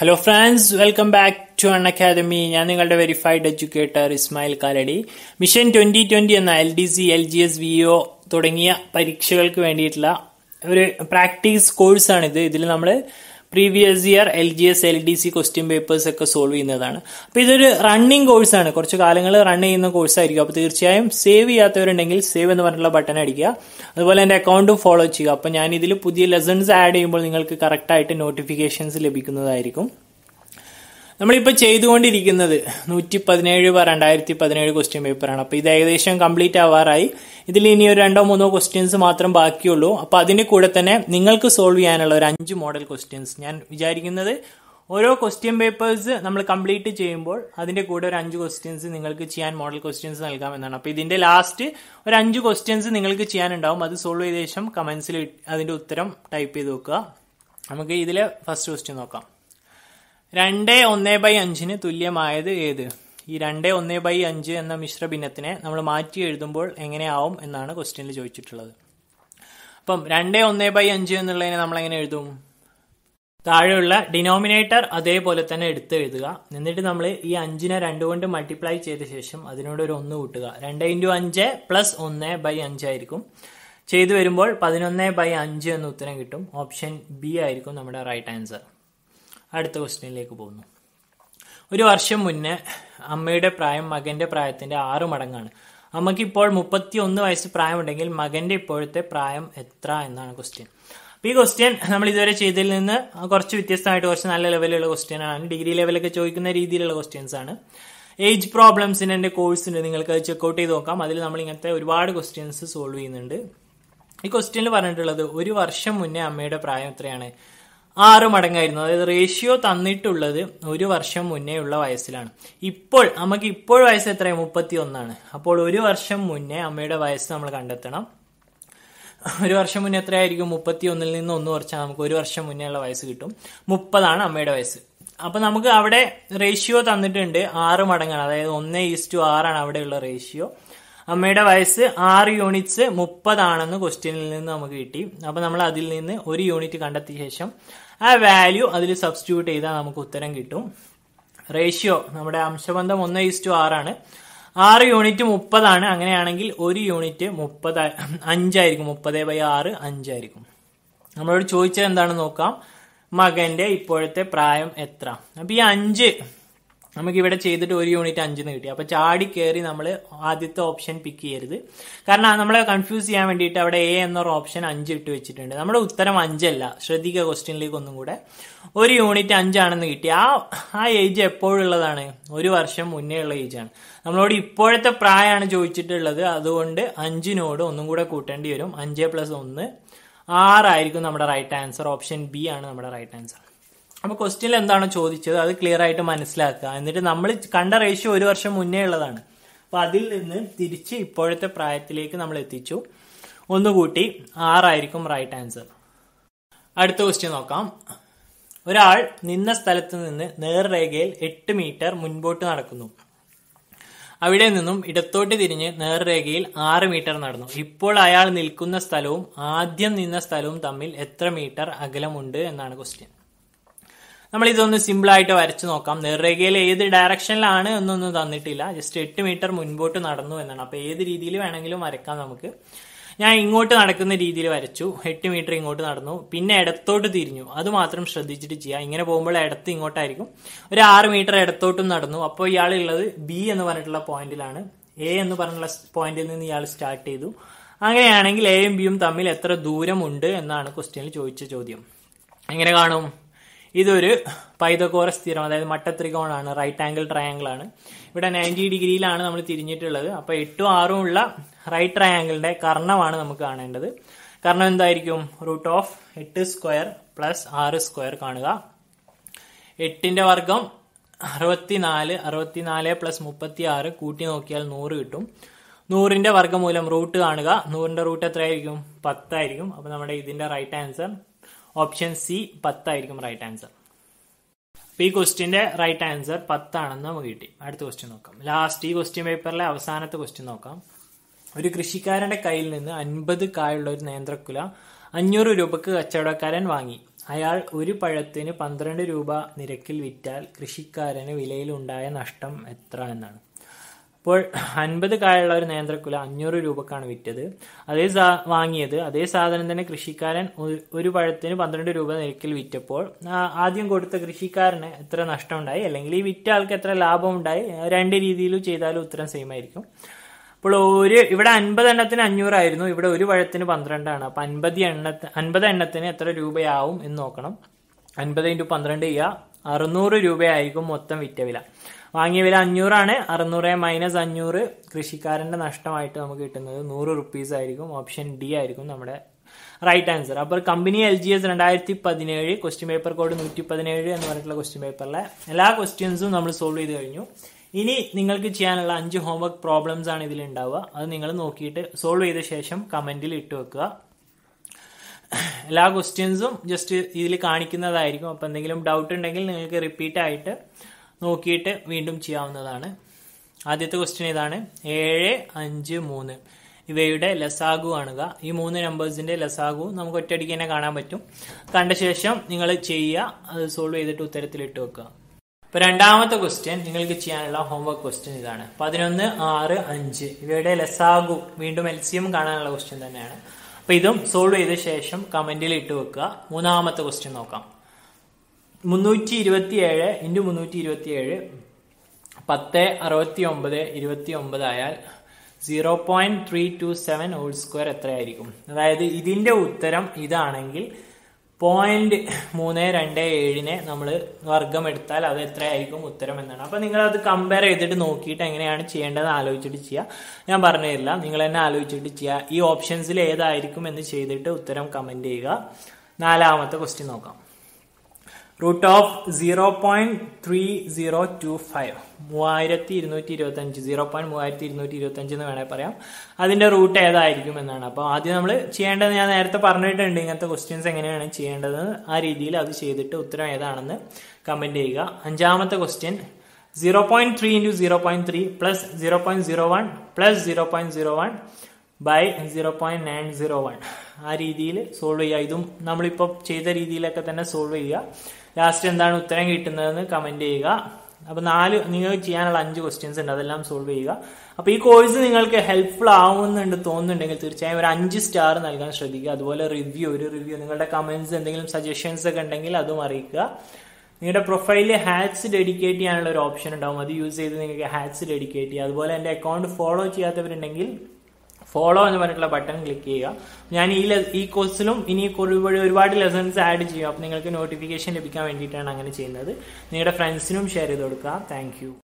hello friends welcome back to Unacademy ഞാൻ നിങ്ങളുടെ verified educator Ismail Kalady mission twenty twenty എന്ന L D C L G S V O തുടങ്ങിയ പരീക്ഷകൾക്ക് വേണ്ടിയിട്ടുള്ള ഒരു പ്രാക്ടീസ് കോഴ്സാണിത് ഇതിൽ നമ്മൾ previous year L G S L D C question papers ഒക്കെ സോൾവ് ചെയ്യുന്നതാണ് അപ്പോൾ ഇതൊരു റണ്ണിങ് കോഴ്സ് ആണ് കുറച്ച് കാലങ്ങൾ റൺ ചെയ്യുന്ന കോഴ്സ് ആയിരിക്കും അപ്പോൾ തീർച്ചയായും സേവ് ചെയ്യാത്തവരുണ്ടെങ്കിൽ സേവ് എന്ന് പറഞ്ഞിട്ടുള്ള ബട്ടൺ അടിക്കുക അതുപോലെ എന്റെ അക്കൗണ്ടും ഫോളോ ചെയ്യുക അപ്പോൾ ഞാൻ ഇതിൽ പുതിയ ലെസൺസ് ആഡ് ചെയ്യുമ്പോൾ നിങ്ങൾക്ക് ആയിട്ട് നോട്ടിഫിക്കേഷൻസ് ലഭിക്കുന്നതായിരിക്കും നമ്മളിപ്പോൾ ചെയ്തുകൊണ്ടിരിക്കുന്നത് നൂറ്റി പതിനേഴ് രണ്ടായിരത്തി പതിനേഴ് ക്വസ്റ്റ്യൻ പേപ്പറാണ് അപ്പോൾ ഇത് ഏകദേശം കംപ്ലീറ്റ് ആവാറായി ഇതിൽ ഇനി ഒരു രണ്ടോ മൂന്നോ ക്വസ്റ്റ്യൻസ് മാത്രം ബാക്കിയുള്ളൂ അപ്പോൾ അതിൻ്റെ കൂടെ തന്നെ നിങ്ങൾക്ക് സോൾവ് ചെയ്യാനുള്ള ഒരു അഞ്ച് മോഡൽ ക്വസ്റ്റ്യൻസ് ഞാൻ വിചാരിക്കുന്നത് ഓരോ ക്വസ്റ്റ്യൻ പേപ്പേഴ്സ് നമ്മൾ കംപ്ലീറ്റ് ചെയ്യുമ്പോൾ അതിൻ്റെ കൂടെ ഒരു അഞ്ച് ക്വസ്റ്റ്യൻസ് നിങ്ങൾക്ക് ചെയ്യാൻ മോഡൽ ക്വസ്റ്റ്യൻസ് നൽകാമെന്നാണ് അപ്പോൾ ഇതിൻ്റെ ലാസ്റ്റ് ഒരു അഞ്ച് ക്വസ്റ്റ്യൻസ് നിങ്ങൾക്ക് ചെയ്യാനുണ്ടാവും അത് സോൾവ് ചെയ്ത ശേഷം കമൻസിൽ അതിൻ്റെ ഉത്തരം ടൈപ്പ് ചെയ്ത് വെക്കുക നമുക്ക് ഇതിലെ ഫസ്റ്റ് ക്വസ്റ്റ്യൻ നോക്കാം രണ്ട് ഒന്ന് ബൈ അഞ്ചിന് തുല്യമായത് ഏത് ഈ രണ്ട് ഒന്ന് ബൈ അഞ്ച് എന്ന മിശ്ര ഭിന്നത്തിനെ നമ്മൾ മാറ്റി എഴുതുമ്പോൾ എങ്ങനെയാവും എന്നാണ് ക്വസ്റ്റ്യനിൽ ചോദിച്ചിട്ടുള്ളത് അപ്പം രണ്ട് ഒന്ന് ബൈ അഞ്ച് എന്നുള്ളതിനെ നമ്മൾ എങ്ങനെ എഴുതും താഴെയുള്ള ഡിനോമിനേറ്റർ അതേപോലെ തന്നെ എടുത്ത് എഴുതുക എന്നിട്ട് നമ്മൾ ഈ അഞ്ചിനെ രണ്ട് കൊണ്ട് മൾട്ടിപ്ലൈ ചെയ്ത ശേഷം അതിനോട് ഒരു ഒന്ന് കൂട്ടുക രണ്ട് ഇൻറ്റു അഞ്ച് പ്ലസ് ഒന്ന് ബൈ അഞ്ചായിരിക്കും ചെയ്തു വരുമ്പോൾ പതിനൊന്ന് ബൈ അഞ്ച് എന്ന ഉത്തരം കിട്ടും ഓപ്ഷൻ ബി ആയിരിക്കും നമ്മുടെ റൈറ്റ് ആൻസർ അടുത്ത ക്വസ്റ്റ്യനിലേക്ക് പോകുന്നു ഒരു വർഷം മുന്നേ അമ്മയുടെ പ്രായം മകന്റെ പ്രായത്തിന്റെ ആറു മടങ്ങാണ് അമ്മയ്ക്ക് ഇപ്പോൾ മുപ്പത്തി ഒന്ന് വയസ്സ് പ്രായമുണ്ടെങ്കിൽ മകന്റെ ഇപ്പോഴത്തെ പ്രായം എത്ര എന്നാണ് ക്വസ്റ്റ്യൻ അപ്പൊ ഈ ക്വസ്റ്റ്യൻ നമ്മൾ ഇതുവരെ ചെയ്തതിൽ നിന്ന് കുറച്ച് വ്യത്യസ്തമായിട്ട് കുറച്ച് നല്ല ലെവലിലുള്ള ക്വസ്റ്റ്യൻ ആണ് ഡിഗ്രി ലെവലൊക്കെ ചോദിക്കുന്ന രീതിയിലുള്ള ക്വസ്റ്റ്യൻസ് ആണ് ഏജ് പ്രോബ്ലംസിന് എന്റെ കോഴ്സിന് നിങ്ങൾക്ക് അത് ചെക്കൗട്ട് ചെയ്ത് നോക്കാം അതിൽ നമ്മൾ ഇങ്ങനത്തെ ഒരുപാട് ക്വസ്റ്റ്യൻസ് സോൾവ് ചെയ്യുന്നുണ്ട് ഈ ക്വസ്റ്റ്യനിൽ പറഞ്ഞിട്ടുള്ളത് ഒരു വർഷം മുന്നേ അമ്മയുടെ പ്രായം എത്രയാണ് ആറ് മടങ്ങായിരുന്നു അതായത് റേഷ്യോ തന്നിട്ടുള്ളത് ഒരു വർഷം മുന്നേ ഉള്ള വയസ്സിലാണ് ഇപ്പോൾ നമുക്ക് ഇപ്പോൾ വയസ്സ് എത്രയാണ് മുപ്പത്തി ഒന്നാണ് അപ്പോൾ ഒരു വർഷം മുന്നേ അമ്മയുടെ വയസ്സ് നമ്മൾ കണ്ടെത്തണം ഒരു വർഷം മുന്നേ എത്രയായിരിക്കും മുപ്പത്തി ഒന്നിൽ നിന്ന് ഒന്ന് കുറച്ചാൽ നമുക്ക് ഒരു വർഷം മുന്നേ ഉള്ള വയസ്സ് കിട്ടും മുപ്പതാണ് അമ്മയുടെ വയസ്സ് അപ്പൊ നമുക്ക് അവിടെ റേഷ്യോ തന്നിട്ടുണ്ട് ആറ് മടങ്ങാണ് അതായത് ഒന്ന് ടു ആറാണ് അവിടെയുള്ള റേഷ്യോ അമ്മയുടെ വയസ്സ് ആറ് യൂണിറ്റ്സ് മുപ്പതാണെന്ന് ക്വസ്റ്റ്യനിൽ നിന്ന് നമുക്ക് കിട്ടി അപ്പോൾ നമ്മൾ അതിൽ നിന്ന് ഒരു യൂണിറ്റ് കണ്ടെത്തിയ ശേഷം ആ വാല്യൂ അതിൽ സബ്സ്റ്റിറ്റ്യൂട്ട് ചെയ്താൽ നമുക്ക് ഉത്തരം കിട്ടും റേഷ്യോ നമ്മുടെ അംശബന്ധം ഒന്ന് ടു ആറാണ് ആറ് യൂണിറ്റ് മുപ്പതാണ് അങ്ങനെയാണെങ്കിൽ ഒരു യൂണിറ്റ് മുപ്പത് അഞ്ചായിരിക്കും മുപ്പത് ബൈ ആറ് അഞ്ചായിരിക്കും നമ്മളോട് ചോദിച്ചത് എന്താണെന്ന് നോക്കാം മകന്റെ ഇപ്പോഴത്തെ പ്രായം എത്ര അപ്പൊ ഈ അഞ്ച് നമുക്ക് ഇവിടെ ചെയ്തിട്ട് ഒരു യൂണിറ്റ് അഞ്ചിന് കിട്ടി അപ്പോൾ ചാടി കയറി നമ്മൾ ആദ്യത്തെ ഓപ്ഷൻ പിക്ക് ചെയ്യരുത് കാരണം നമ്മളെ കൺഫ്യൂസ് ചെയ്യാൻ വേണ്ടിയിട്ട് അവിടെ എ എന്നൊരു ഓപ്ഷൻ അഞ്ച് ഇട്ട് വെച്ചിട്ടുണ്ട് നമ്മുടെ ഉത്തരം അഞ്ചല്ല ശ്രദ്ധിക്കുക ക്വസ്റ്റ്യനിലേക്ക് ഒന്നും കൂടെ ഒരു യൂണിറ്റ് അഞ്ചാണെന്ന് കിട്ടി ആ ആ ഏജ് എപ്പോഴുള്ളതാണ് ഒരു വർഷം മുന്നേ ഉള്ള ഏജാണ് നമ്മളോട് ഇപ്പോഴത്തെ പ്രായമാണ് ചോദിച്ചിട്ടുള്ളത് അതുകൊണ്ട് അഞ്ചിനോട് ഒന്നും കൂടെ കൂട്ടേണ്ടി വരും അഞ്ച് പ്ലസ് ഒന്ന് ആറായിരിക്കും നമ്മുടെ റൈറ്റ് ആൻസർ ഓപ്ഷൻ ബി ആണ് നമ്മുടെ റൈറ്റ് ആൻസർ അപ്പോൾ ക്വസ്റ്റ്യൻ എന്താണ് ചോദിച്ചത് അത് ക്ലിയർ ആയിട്ട് മനസ്സിലാക്കുക എന്നിട്ട് നമ്മൾ കണ്ട റേഷ്യോ ഒരു വർഷം മുന്നേ ഉള്ളതാണ് അപ്പോൾ അതിൽ നിന്ന് തിരിച്ച് ഇപ്പോഴത്തെ പ്രായത്തിലേക്ക് നമ്മൾ എത്തിച്ചു ഒന്നുകൂട്ടി ആറായിരിക്കും റൈറ്റ് ആൻസർ അടുത്ത ക്വസ്റ്റ്യൻ നോക്കാം ഒരാൾ നിന്ന സ്ഥലത്ത് നിന്ന് നേർരേഖയിൽ എട്ട് മീറ്റർ മുൻപോട്ട് നടക്കുന്നു അവിടെ നിന്നും ഇടത്തോട്ട് തിരിഞ്ഞ് നേർരേഖയിൽ ആറ് മീറ്റർ നടന്നു ഇപ്പോൾ അയാൾ നിൽക്കുന്ന സ്ഥലവും ആദ്യം നിന്ന സ്ഥലവും തമ്മിൽ എത്ര മീറ്റർ അകലമുണ്ട് എന്നാണ് ക്വസ്റ്റ്യൻ നമ്മൾ ഇതൊന്ന് സിമ്പിളായിട്ട് വരച്ചു നോക്കാം നേർരേഖയിൽ ഏത് ഡയറക്ഷനിലാണ് എന്നൊന്നും തന്നിട്ടില്ല ജസ്റ്റ് എട്ട് മീറ്റർ മുൻപോട്ട് നടന്നു എന്നാണ് അപ്പോൾ ഏത് രീതിയിൽ വേണമെങ്കിലും വരക്കാം നമുക്ക് ഞാൻ ഇങ്ങോട്ട് നടക്കുന്ന രീതിയിൽ വരച്ചു എട്ട് മീറ്റർ ഇങ്ങോട്ട് നടന്നു പിന്നെ ഇടത്തോട്ട് തിരിഞ്ഞു അത് മാത്രം ശ്രദ്ധിച്ചിട്ട് ചെയ്യാം ഇങ്ങനെ പോകുമ്പോൾ ഇടത്ത് ഇങ്ങോട്ടായിരിക്കും ഒരു ആറ് മീറ്റർ ഇടത്തോട്ടും നടന്നു അപ്പോൾ ഇയാളുള്ളത് ബി എന്ന് പറഞ്ഞിട്ടുള്ള പോയിന്റിലാണ് എ എന്ന് പറഞ്ഞിട്ടുള്ള പോയിന്റിൽ നിന്ന് ഇയാൾ സ്റ്റാർട്ട് ചെയ്തു അങ്ങനെയാണെങ്കിൽ എയും ബിയും തമ്മിൽ എത്ര ദൂരമുണ്ട് എന്നാണ് ക്വസ്റ്റ്യനിൽ ചോദിച്ച ചോദ്യം എങ്ങനെ കാണും ഇതൊരു പൈതകോര സ്ഥിരം അതായത് മട്ടത്രികോണാണ് റൈറ്റ് ആംഗിൾ ട്രയാംഗിൾ ആണ് ഇവിടെ നയൻറ്റി ഡിഗ്രിയിലാണ് നമ്മൾ തിരിഞ്ഞിട്ടുള്ളത് അപ്പോൾ എട്ടും ആറും ഉള്ള റൈറ്റ് ട്രയാംഗിളിന്റെ കർണമാണ് നമുക്ക് കാണേണ്ടത് കർണം എന്തായിരിക്കും റൂട്ട് ഓഫ് എട്ട് സ്ക്വയർ പ്ലസ് ആറ് സ്ക്വയർ കാണുക എട്ടിന്റെ വർഗം അറുപത്തിനാല് അറുപത്തിനാല് പ്ലസ് മുപ്പത്തി ആറ് കൂട്ടി നോക്കിയാൽ നൂറ് കിട്ടും നൂറിന്റെ വർഗ്ഗമൂലം റൂട്ട് കാണുക നൂറിന്റെ റൂട്ട് എത്രയായിരിക്കും പത്തായിരിക്കും അപ്പൊ നമ്മുടെ ഇതിന്റെ റൈറ്റ് ആൻസർ ഓപ്ഷൻ സി പത്തായിരിക്കും റൈറ്റ് ആൻസർ അപ്പോൾ ഈ ക്വസ്റ്റിന്റെ റൈറ്റ് ആൻസർ പത്താണെന്ന് നമുക്ക് കിട്ടി അടുത്ത ക്വസ്റ്റ്യൻ നോക്കാം ലാസ്റ്റ് ഈ ക്വസ്റ്റ്യൻ പേപ്പറിലെ അവസാനത്തെ ക്വസ്റ്റ്യൻ നോക്കാം ഒരു കൃഷിക്കാരന്റെ കയ്യിൽ നിന്ന് അൻപത് കായുള്ള ഒരു നേന്ത്രക്കുല അഞ്ഞൂറ് രൂപക്ക് കച്ചവടക്കാരൻ വാങ്ങി അയാൾ ഒരു പഴത്തിന് പന്ത്രണ്ട് രൂപ നിരക്കിൽ വിറ്റാൽ കൃഷിക്കാരന് വിലയിലുണ്ടായ നഷ്ടം എത്ര എന്നാണ് അപ്പോൾ അൻപത് കായുള്ള ഒരു നേന്ത്രക്കുല അഞ്ഞൂറ് രൂപക്കാണ് വിറ്റത് അതേ സാ വാങ്ങിയത് അതേ സാധനം തന്നെ കൃഷിക്കാരൻ ഒരു പഴത്തിന് പന്ത്രണ്ട് രൂപ നിരക്കിൽ വിറ്റപ്പോൾ ആദ്യം കൊടുത്ത കൃഷിക്കാരന് എത്ര നഷ്ടമുണ്ടായി അല്ലെങ്കിൽ ഈ വിറ്റ ആൾക്ക് എത്ര ലാഭം ഉണ്ടായി രണ്ട് രീതിയിലും ചെയ്താലും ഉത്തരം സെയിം ആയിരിക്കും അപ്പോൾ ഒരു ഇവിടെ അൻപത് എണ്ണത്തിന് അഞ്ഞൂറായിരുന്നു ഇവിടെ ഒരു പഴത്തിന് പന്ത്രണ്ടാണ് അപ്പൊ അൻപത് എണ്ണ അൻപത് എണ്ണത്തിന് എത്ര രൂപയാവും എന്ന് നോക്കണം അൻപത് ഇൻറ്റു പന്ത്രണ്ട് ചെയ്യുക അറുന്നൂറ് രൂപയായിരിക്കും മൊത്തം വിറ്റവില വാങ്ങിയ വില അഞ്ഞൂറാണ് അറുന്നൂറ് മൈനസ് അഞ്ഞൂറ് കൃഷിക്കാരന്റെ നഷ്ടമായിട്ട് നമുക്ക് കിട്ടുന്നത് നൂറ് റുപ്പീസ് ആയിരിക്കും ഓപ്ഷൻ ഡി ആയിരിക്കും നമ്മുടെ റൈറ്റ് ആൻസർ അപ്പോൾ കമ്പനി എൽ ജി എസ് രണ്ടായിരത്തി പതിനേഴ് ക്വസ്റ്റ്യൻ പേപ്പർ കോഡ് നൂറ്റി പതിനേഴ് എന്ന് പറഞ്ഞിട്ടുള്ള ക്വസ്റ്റ്യൻ പേപ്പറിലെ എല്ലാ ക്വസ്റ്റ്യൻസും നമ്മൾ സോൾവ് ചെയ്ത് കഴിഞ്ഞു ഇനി നിങ്ങൾക്ക് ചെയ്യാനുള്ള അഞ്ച് ഹോംവർക്ക് പ്രോബ്ലംസ് ആണ് ഇതിൽ ഉണ്ടാവുക അത് നിങ്ങൾ നോക്കിയിട്ട് സോൾവ് ചെയ്ത ശേഷം കമന്റിൽ ഇട്ട് വെക്കുക എല്ലാ ക്വസ്റ്റ്യൻസും ജസ്റ്റ് ഇതിൽ കാണിക്കുന്നതായിരിക്കും അപ്പോൾ എന്തെങ്കിലും ഡൗട്ട് ഉണ്ടെങ്കിൽ നിങ്ങൾക്ക് റിപ്പീറ്റ് ആയിട്ട് നോക്കിയിട്ട് വീണ്ടും ചെയ്യാവുന്നതാണ് ആദ്യത്തെ ക്വസ്റ്റ്യൻ ഇതാണ് ഏഴ് അഞ്ച് മൂന്ന് ഇവയുടെ ലസാഗു കാണുക ഈ മൂന്ന് നമ്പേഴ്സിന്റെ ലസാഗു നമുക്ക് ഒറ്റയടിക്ക് തന്നെ കാണാൻ പറ്റും കണ്ട ശേഷം നിങ്ങൾ ചെയ്യുക അത് സോൾവ് ചെയ്തിട്ട് ഉത്തരത്തിൽ ഇട്ട് വെക്കുക ഇപ്പൊ രണ്ടാമത്തെ ക്വസ്റ്റ്യൻ നിങ്ങൾക്ക് ചെയ്യാനുള്ള ഹോംവർക്ക് ക്വസ്റ്റ്യൻ ഇതാണ് പതിനൊന്ന് ആറ് അഞ്ച് ഇവയുടെ ലസാഗു വീണ്ടും എൽസിയും കാണാനുള്ള ക്വസ്റ്റ്യൻ തന്നെയാണ് അപ്പൊ ഇതും സോൾവ് ചെയ്ത ശേഷം കമന്റിൽ ഇട്ട് വെക്കുക മൂന്നാമത്തെ ക്വസ്റ്റ്യൻ നോക്കാം മുന്നൂറ്റി ഇരുപത്തി ഏഴ് ഇൻറ്റു മുന്നൂറ്റി ഇരുപത്തി ഏഴ് പത്ത് അറുപത്തി ഒമ്പത് ഇരുപത്തി ഒമ്പതായാൽ zero point three two seven whole square എത്രയായിരിക്കും അതായത് ഇതിൻ്റെ ഉത്തരം ഇതാണെങ്കിൽ പോയിന്റ് മൂന്ന് രണ്ട് ഏഴിനെ നമ്മൾ വർഗം എടുത്താൽ അത് എത്രയായിരിക്കും ഉത്തരം എന്നാണ് അപ്പോൾ നിങ്ങൾ അത് കമ്പയർ ചെയ്തിട്ട് നോക്കിയിട്ട് എങ്ങനെയാണ് ചെയ്യേണ്ടത് ആലോചിച്ചിട്ട് ചെയ്യുക ഞാൻ പറഞ്ഞു തരില്ല നിങ്ങൾ തന്നെ ആലോചിച്ചിട്ട് ചെയ്യുക ഈ ഓപ്ഷൻസിൽ ഏതായിരിക്കും എന്ന് ചെയ്തിട്ട് ഉത്തരം കമൻറ്റ് ചെയ്യുക നാലാമത്തെ ക്വസ്റ്റ്യൻ നോക്കാം root of zero point three zero two five മൂവായിരത്തി ഇരുന്നൂറ്റി ഇരുപത്തി അഞ്ച് സീറോ പോയിന്റ് മൂവായിരത്തി ഇരുന്നൂറ്റി ഇരുപത്തി അഞ്ച് എന്ന് വേണേൽ പറയാം അതിന്റെ റൂട്ട് ഏതായിരിക്കും എന്നാണ് അപ്പൊ ആദ്യം നമ്മൾ ചെയ്യേണ്ടത് ഞാൻ നേരത്തെ പറഞ്ഞിട്ടുണ്ട് ഇങ്ങനത്തെ ക്വസ്റ്റ്യൻസ് എങ്ങനെയാണ് ചെയ്യേണ്ടത് ആ രീതിയിൽ അത് ചെയ്തിട്ട് ഉത്തരം ഏതാണെന്ന് കമന്റ് ചെയ്യുക അഞ്ചാമത്തെ question zero point three into zero point three plus zero point zero one plus zero point zero one by zero point nine zero one ആ രീതിയിൽ സോൾവ് ചെയ്യുക ഇതും നമ്മളിപ്പോൾ ചെയ്ത രീതിയിലൊക്കെ തന്നെ സോൾവ് ചെയ്യുക ലാസ്റ്റ് എന്താണ് ഉത്തരം കിട്ടുന്നതെന്ന് കമൻറ്റ് ചെയ്യുക അപ്പോൾ നാല് നിങ്ങൾ ചെയ്യാനുള്ള അഞ്ച് ക്വസ്റ്റ്യൻസ് ഉണ്ട് അതെല്ലാം സോൾവ് ചെയ്യുക അപ്പോൾ ഈ കോഴ്സ് നിങ്ങൾക്ക് ഹെൽപ്ഫുൾ ആവുന്നുണ്ട് തോന്നുന്നുണ്ടെങ്കിൽ തീർച്ചയായും ഒരു അഞ്ച് സ്റ്റാർ നൽകാൻ ശ്രദ്ധിക്കുക അതുപോലെ റിവ്യൂ ഒരു റിവ്യൂ നിങ്ങളുടെ കമൻസ് എന്തെങ്കിലും സജഷൻസ് ഒക്കെ ഉണ്ടെങ്കിൽ അതും അറിയിക്കുക നിങ്ങളുടെ പ്രൊഫൈലിൽ ഹാറ്റ്സ് ഡെഡിക്കേറ്റ് ചെയ്യാനുള്ള ഒരു ഓപ്ഷൻ ഉണ്ടാവും അത് യൂസ് ചെയ്ത് നിങ്ങൾക്ക് ഹാറ്റ്സ് ഡെഡിക്കേറ്റ് ചെയ്യുക അതുപോലെ എൻ്റെ അക്കൗണ്ട് ഫോളോ ചെയ്യാത്തവരുണ്ടെങ്കിൽ ഫോളോ എന്ന് പറഞ്ഞിട്ടുള്ള ബട്ടൺ ക്ലിക്ക് ചെയ്യുക ഞാൻ ഈ ഈ കോഴ്സിലും ഇനി ഒരുപാട് ലെസൺസ് ആഡ് ചെയ്യും അപ്പോൾ നിങ്ങൾക്ക് നോട്ടിഫിക്കേഷൻ ലഭിക്കാൻ വേണ്ടിയിട്ടാണ് അങ്ങനെ ചെയ്യുന്നത് നിങ്ങളുടെ ഫ്രണ്ട്സിനും ഷെയർ ചെയ്ത് കൊടുക്കുക താങ്ക്